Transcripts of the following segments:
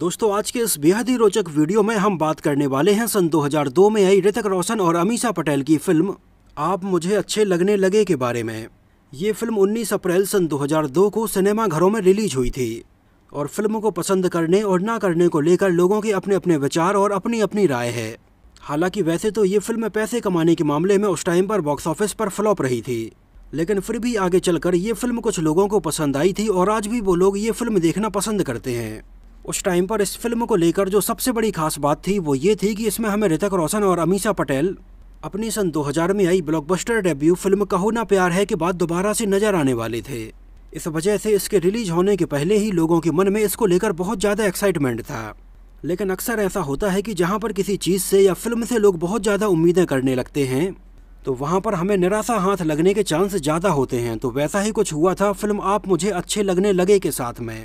दोस्तों आज के इस बेहद ही रोचक वीडियो में हम बात करने वाले हैं सन 2002 में आई ऋतिक रोशन और अमीषा पटेल की फिल्म आप मुझे अच्छे लगने लगे के बारे में ये फिल्म 19 अप्रैल सन 2002 को सिनेमा घरों में रिलीज हुई थी और फिल्म को पसंद करने और ना करने को लेकर लोगों के अपने अपने विचार और अपनी अपनी राय है हालांकि वैसे तो ये फिल्म पैसे कमाने के मामले में उस टाइम पर बॉक्स ऑफिस पर फ्लॉप रही थी लेकिन फिर भी आगे चलकर ये फिल्म कुछ लोगों को पसंद आई थी और आज भी वो लोग ये फिल्म देखना पसंद करते हैं उस टाइम पर इस फिल्म को लेकर जो सबसे बड़ी खास बात थी वो ये थी कि इसमें हमें ऋतिक रोशन और अमीशा पटेल अपनी सन 2000 में आई ब्लॉकबस्टर डेब्यू फिल्म कहो ना प्यार है के बाद दोबारा से नजर आने वाले थे इस वजह से इसके रिलीज होने के पहले ही लोगों के मन में इसको लेकर बहुत ज़्यादा एक्साइटमेंट था लेकिन अक्सर ऐसा होता है कि जहाँ पर किसी चीज़ से या फिल्म से लोग बहुत ज़्यादा उम्मीदें करने लगते हैं तो वहाँ पर हमें निराशा हाथ लगने के चांस ज़्यादा होते हैं तो वैसा ही कुछ हुआ था फिल्म आप मुझे अच्छे लगने लगे के साथ में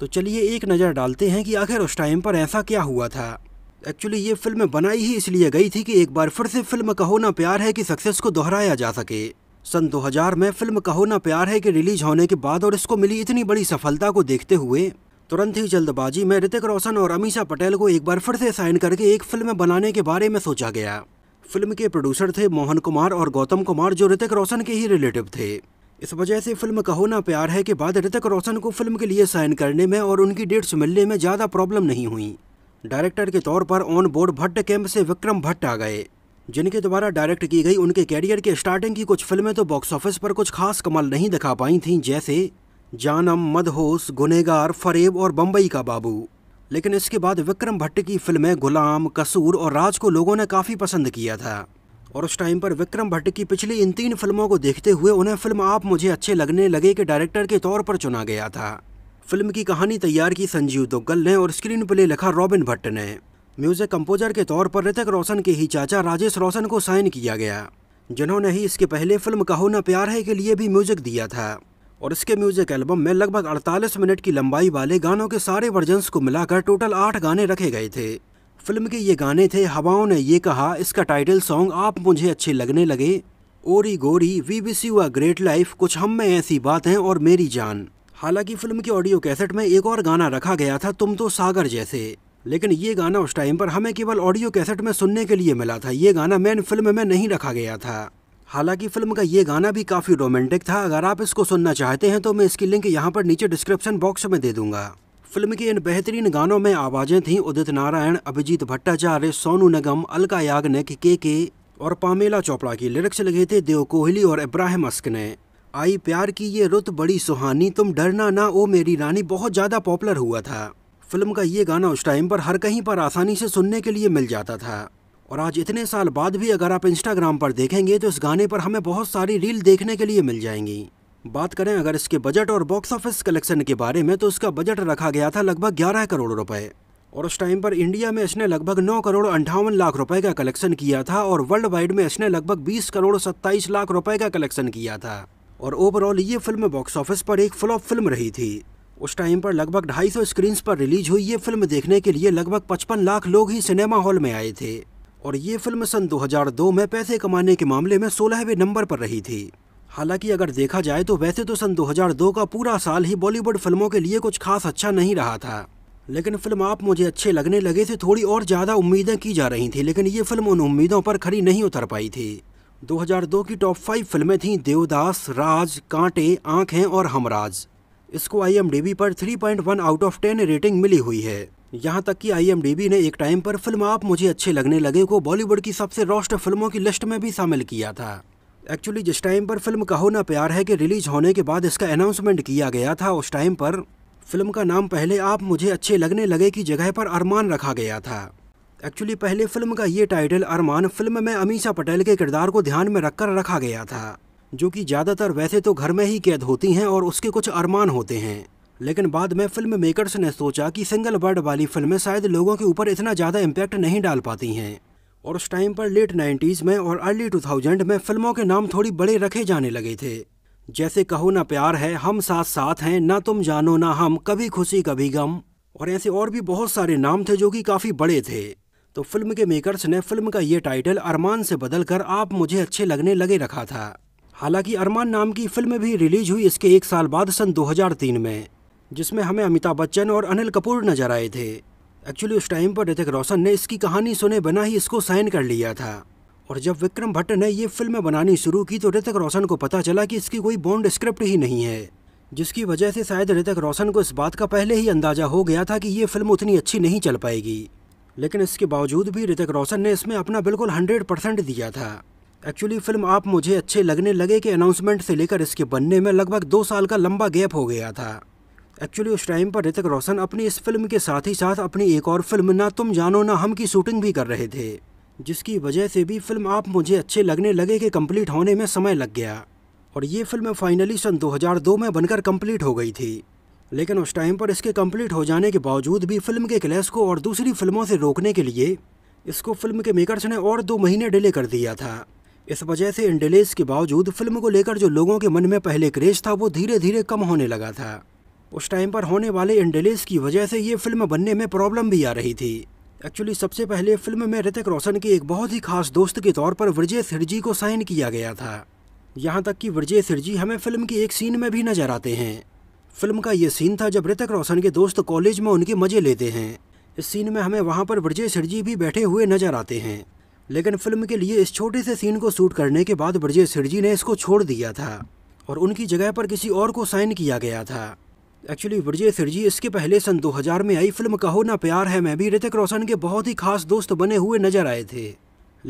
तो चलिए एक नज़र डालते हैं कि आखिर उस टाइम पर ऐसा क्या हुआ था एक्चुअली ये फिल्म बनाई ही इसलिए गई थी कि एक बार फिर से फिल्म कहो ना प्यार है कि सक्सेस को दोहराया जा सके सन 2000 में फिल्म कहो ना प्यार है कि रिलीज होने के बाद और इसको मिली इतनी बड़ी सफलता को देखते हुए तुरंत ही जल्दबाजी में ऋतिक रोशन और अमीशा पटेल को एक बार फिर से साइन करके एक फिल्म बनाने के बारे में सोचा गया फिल्म के प्रोड्यूसर थे मोहन कुमार और गौतम कुमार जो ऋतिक रोशन के ही रिलेटिव थे इस वजह से फिल्म का होना प्यार है के बाद ऋतिक रोशन को फिल्म के लिए साइन करने में और उनकी डेट्स मिलने में ज़्यादा प्रॉब्लम नहीं हुई डायरेक्टर के तौर पर ऑन बोर्ड भट्ट कैंप से विक्रम भट्ट आ गए जिनके द्वारा डायरेक्ट की गई उनके कैरियर के स्टार्टिंग की कुछ फिल्में तो बॉक्स ऑफिस पर कुछ खास कमाल नहीं दिखा पाई थीं जैसे जानम मदहोश गुनेगार फरेब और बम्बई का बाबू लेकिन इसके बाद विक्रम भट्ट की फिल्में गुलाम कसूर और राज को लोगों ने काफ़ी पसंद किया था और उस टाइम पर विक्रम भट्ट की पिछली इन तीन फिल्मों को देखते हुए उन्हें फिल्म आप मुझे अच्छे लगने लगे के डायरेक्टर के तौर पर चुना गया था फिल्म की कहानी तैयार की संजीव दुग्गल ने और स्क्रीन प्ले लिखा रॉबिन भट्ट ने म्यूजिक कंपोजर के तौर पर ऋतिक रोशन के ही चाचा राजेश रोशन को साइन किया गया जिन्होंने ही इसके पहले फिल्म कहो ना प्यार है के लिए भी म्यूजिक दिया था और इसके म्यूजिक एल्बम में लगभग 48 मिनट की लंबाई वाले गानों के सारे वर्जन्स को मिलाकर टोटल आठ गाने रखे गए थे फिल्म के ये गाने थे हवाओं ने ये कहा इसका टाइटल सॉन्ग आप मुझे अच्छे लगने लगे ओरी गोरी वी बी सी हुआ ग्रेट लाइफ कुछ हम में ऐसी बात है और मेरी जान हालांकि फिल्म की ऑडियो कैसेट में एक और गाना रखा गया था तुम तो सागर जैसे लेकिन ये गाना उस टाइम पर हमें केवल ऑडियो कैसेट में सुनने के लिए मिला था ये गाना मैन फिल्म में नहीं रखा गया था हालांकि फिल्म का ये गाना भी काफ़ी रोमांटिक था अगर आप इसको सुनना चाहते हैं तो मैं इसकी लिंक यहाँ पर नीचे डिस्क्रिप्शन बॉक्स में दे दूंगा फिल्म के इन बेहतरीन गानों में आवाज़ें थीं उदित नारायण अभिजीत भट्टाचार्य सोनू निगम अलका याग्निक के के और पामेला चोपड़ा की लिरिक्स लगे थे देव कोहली और इब्राहिम अस्क ने आई प्यार की ये रुत बड़ी सुहानी तुम डरना ना ओ मेरी रानी बहुत ज़्यादा पॉपुलर हुआ था फिल्म का ये गाना उस टाइम पर हर कहीं पर आसानी से सुनने के लिए मिल जाता था और आज इतने साल बाद भी अगर आप इंस्टाग्राम पर देखेंगे तो इस गाने पर हमें बहुत सारी रील देखने के लिए मिल जाएंगी बात करें अगर इसके बजट और बॉक्स ऑफिस कलेक्शन के बारे में तो इसका बजट रखा गया था लगभग ग्यारह करोड़ रुपए और उस टाइम पर इंडिया में इसने लगभग नौ करोड़ अंठावन लाख रुपए का कलेक्शन किया था और वर्ल्ड वाइड में इसने लगभग बीस करोड़ सत्ताईस लाख रुपए का कलेक्शन किया था और ओवरऑल ये फिल्म बॉक्स ऑफिस पर एक फ्लॉप फिल्म रही थी उस टाइम पर लगभग ढाई सौ स्क्रीन्स पर रिलीज हुई ये फिल्म देखने के लिए लगभग पचपन लाख लोग ही सिनेमा हॉल में आए थे और ये फिल्म सन दो में पैसे कमाने के मामले में सोलहवें नंबर पर रही थी हालांकि अगर देखा जाए तो वैसे तो सन 2002 का पूरा साल ही बॉलीवुड फिल्मों के लिए कुछ खास अच्छा नहीं रहा था लेकिन फिल्म आप मुझे अच्छे लगने लगे से थोड़ी और ज़्यादा उम्मीदें की जा रही थी लेकिन ये फिल्म उन उम्मीदों पर खड़ी नहीं उतर पाई थी 2002 की टॉप फाइव फिल्में थीं देवदास राज कांटे आंखें और हमराज इसको आई पर three out of ten rating मिली हुई है यहाँ तक कि आई ने एक टाइम पर फिल्म आप मुझे अच्छे लगने लगे को बॉलीवुड की सबसे रोस्ट फिल्मों की लिस्ट में भी शामिल किया था एक्चुअली जिस टाइम पर फिल्म कहो ना प्यार है कि रिलीज होने के बाद इसका अनाउंसमेंट किया गया था उस टाइम पर फिल्म का नाम पहले आप मुझे अच्छे लगने लगे की जगह पर अरमान रखा गया था एक्चुअली पहले फिल्म का ये टाइटल अरमान फिल्म में अमीशा पटेल के किरदार को ध्यान में रखकर रखा गया था जो कि ज़्यादातर वैसे तो घर में ही कैद होती हैं और उसके कुछ अरमान होते हैं लेकिन बाद में फिल्म मेकर्स ने सोचा कि सिंगल वर्ड वाली फिल्में शायद लोगों के ऊपर इतना ज़्यादा इम्पैक्ट नहीं डाल पाती हैं और उस टाइम पर लेट नाइन्टीज़ में और अर्ली टू थाउजेंड में फिल्मों के नाम थोड़ी बड़े रखे जाने लगे थे जैसे कहो ना प्यार है हम साथ साथ हैं ना तुम जानो ना हम कभी खुशी कभी गम और ऐसे और भी बहुत सारे नाम थे जो कि काफ़ी बड़े थे तो फिल्म के मेकर्स ने फिल्म का ये टाइटल अरमान से बदलकर आप मुझे अच्छे लगने लगे रखा था हालांकि अरमान नाम की फिल्म भी रिलीज हुई इसके एक साल बाद सन 2003 में जिसमें हमें अमिताभ बच्चन और अनिल कपूर नजर आए थे एक्चुअली उस टाइम पर ऋतिक रोशन ने इसकी कहानी सुने बिना ही इसको साइन कर लिया था और जब विक्रम भट्ट ने ये फिल्म बनानी शुरू की तो ऋतिक रोशन को पता चला कि इसकी कोई बॉन्ड स्क्रिप्ट ही नहीं है जिसकी वजह से शायद ऋतिक रोशन को इस बात का पहले ही अंदाजा हो गया था कि ये फिल्म उतनी अच्छी नहीं चल पाएगी लेकिन इसके बावजूद भी ऋतिक रोशन ने इसमें अपना बिल्कुल हंड्रेड परसेंट दिया था एक्चुअली फिल्म आप मुझे अच्छे लगने लगे के अनाउंसमेंट से लेकर इसके बनने में लगभग दो साल का लंबा गैप हो गया था एक्चुअली उस टाइम पर ऋतिक रोशन अपनी इस फिल्म के साथ ही साथ अपनी एक और फिल्म ना तुम जानो ना हम की शूटिंग भी कर रहे थे जिसकी वजह से भी फिल्म आप मुझे अच्छे लगने लगे के कम्प्लीट होने में समय लग गया और ये फिल्म फाइनली सन 2002 में बनकर कंप्लीट हो गई थी लेकिन उस टाइम पर इसके कंप्लीट हो जाने के बावजूद भी फिल्म के क्लैश को और दूसरी फिल्मों से रोकने के लिए इसको फिल्म के मेकर्स ने और दो महीने डिले कर दिया था इस वजह से इन डिलेज के बावजूद फिल्म को लेकर जो लोगों के मन में पहले क्रेज था वो धीरे धीरे कम होने लगा था उस टाइम पर होने वाले इन डिलेज की वजह से ये फिल्म बनने में प्रॉब्लम भी आ रही थी एक्चुअली सबसे पहले फिल्म में ऋतिक रोशन के एक बहुत ही खास दोस्त के तौर पर विजय सिरजी को साइन किया गया था यहाँ तक कि विजय सिरजी हमें फिल्म के एक सीन में भी नजर आते हैं फिल्म का ये सीन था जब ऋतिक रोशन के दोस्त कॉलेज में उनके मजे लेते हैं इस सीन में हमें वहाँ पर विजय सिरजी भी बैठे हुए नजर आते हैं लेकिन फिल्म के लिए इस छोटे से सीन को शूट करने के बाद ब्रजे सिरजी ने इसको छोड़ दिया था और उनकी जगह पर किसी और को साइन किया गया था एक्चुअली विजय सिर जी इसके पहले सन 2000 में आई फिल्म कहो ना प्यार है मैं भी ऋतिक रोशन के बहुत ही खास दोस्त बने हुए नजर आए थे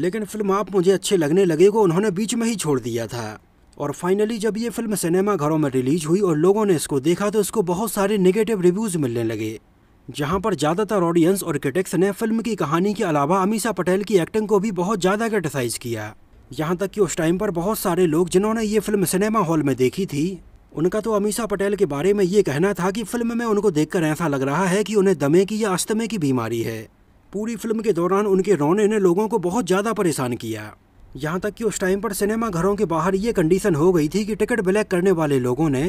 लेकिन फिल्म आप मुझे अच्छे लगने लगे को उन्होंने बीच में ही छोड़ दिया था और फाइनली जब ये फिल्म सिनेमा घरों में रिलीज हुई और लोगों ने इसको देखा तो इसको बहुत सारे नेगेटिव रिव्यूज़ मिलने लगे जहाँ पर ज़्यादातर ऑडियंस और क्रिटिक्स ने फिल्म की कहानी के अलावा अमीशा पटेल की एक्टिंग को भी बहुत ज़्यादा क्रिटिसाइज़ किया यहाँ तक कि उस टाइम पर बहुत सारे लोग जिन्होंने ये फिल्म सिनेमा हॉल में देखी थी उनका तो अमीशा पटेल के बारे में ये कहना था कि फिल्म में उनको देखकर ऐसा लग रहा है कि उन्हें दमे की या अस्तमे की बीमारी है पूरी फिल्म के दौरान उनके रोने ने लोगों को बहुत ज़्यादा परेशान किया यहाँ तक कि उस टाइम पर सिनेमा घरों के बाहर ये कंडीशन हो गई थी कि टिकट ब्लैक करने वाले लोगों ने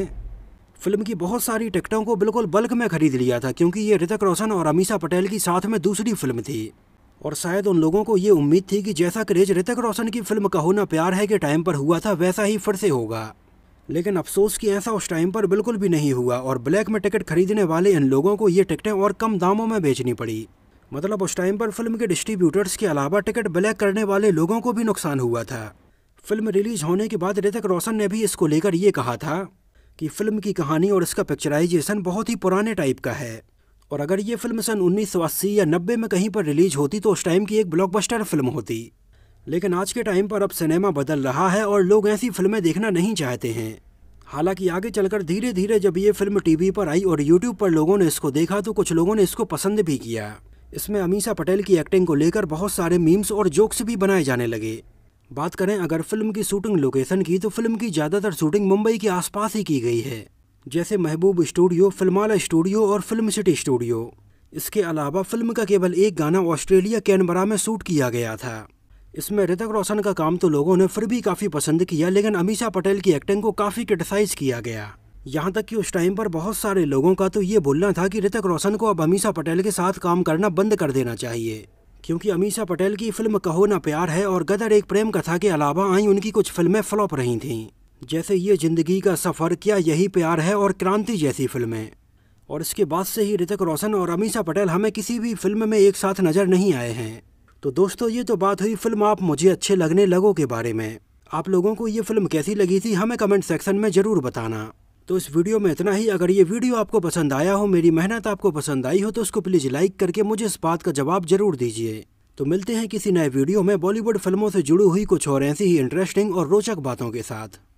फिल्म की बहुत सारी टिकटों को बिल्कुल बल्क में खरीद लिया था क्योंकि ये ऋतिक रोशन और अमीशा पटेल की साथ में दूसरी फिल्म थी और शायद उन लोगों को ये उम्मीद थी कि जैसा क्रेज ऋतिक रोशन की फिल्म का होना प्यार है के टाइम पर हुआ था वैसा ही फिर से होगा लेकिन अफसोस कि ऐसा उस टाइम पर बिल्कुल भी नहीं हुआ और ब्लैक में टिकट खरीदने वाले इन लोगों को ये टिकटें और कम दामों में बेचनी पड़ी मतलब उस टाइम पर फिल्म के डिस्ट्रीब्यूटर्स के अलावा टिकट ब्लैक करने वाले लोगों को भी नुकसान हुआ था फिल्म रिलीज होने के बाद ऋतिक रोशन ने भी इसको लेकर ये कहा था कि फिल्म की कहानी और इसका पिक्चराइजेशन बहुत ही पुराने टाइप का है और अगर ये फिल्म सन उन्नीस या नब्बे में कहीं पर रिलीज होती तो उस टाइम की एक ब्लॉकबस्टर फिल्म होती लेकिन आज के टाइम पर अब सिनेमा बदल रहा है और लोग ऐसी फिल्में देखना नहीं चाहते हैं हालांकि आगे चलकर धीरे धीरे जब ये फिल्म टीवी पर आई और यूट्यूब पर लोगों ने इसको देखा तो कुछ लोगों ने इसको पसंद भी किया इसमें अमीषा पटेल की एक्टिंग को लेकर बहुत सारे मीम्स और जोक्स भी बनाए जाने लगे बात करें अगर फिल्म की शूटिंग लोकेशन की तो फिल्म की ज़्यादातर शूटिंग मुंबई के आसपास ही की गई है जैसे महबूब स्टूडियो फिल्माला स्टूडियो और फिल्म सिटी स्टूडियो इसके अलावा फिल्म का केवल एक गाना ऑस्ट्रेलिया कैनबरा में शूट किया गया था इसमें ऋतिक रोशन का काम तो लोगों ने फिर भी काफ़ी पसंद किया लेकिन अमीषा पटेल की एक्टिंग को काफ़ी क्रिटिसाइज किया गया यहाँ तक कि उस टाइम पर बहुत सारे लोगों का तो ये बोलना था कि ऋतिक रोशन को अब अमीषा पटेल के साथ काम करना बंद कर देना चाहिए क्योंकि अमीषा पटेल की फिल्म कहो ना प्यार है और गदर एक प्रेम कथा के अलावा आई उनकी कुछ फिल्में फ्लॉप रही थीं जैसे ये जिंदगी का सफ़र क्या यही प्यार है और क्रांति जैसी फिल्में और इसके बाद से ही ऋतिक रोशन और अमीषा पटेल हमें किसी भी फिल्म में एक साथ नज़र नहीं आए हैं तो दोस्तों ये तो बात हुई फिल्म आप मुझे अच्छे लगने लगो के बारे में आप लोगों को ये फिल्म कैसी लगी थी हमें कमेंट सेक्शन में ज़रूर बताना तो इस वीडियो में इतना ही अगर ये वीडियो आपको पसंद आया हो मेरी मेहनत आपको पसंद आई हो तो उसको प्लीज़ लाइक करके मुझे इस बात का जवाब जरूर दीजिए तो मिलते हैं किसी नए वीडियो में बॉलीवुड फिल्मों से जुड़ी हुई कुछ और ऐसी ही इंटरेस्टिंग और रोचक बातों के साथ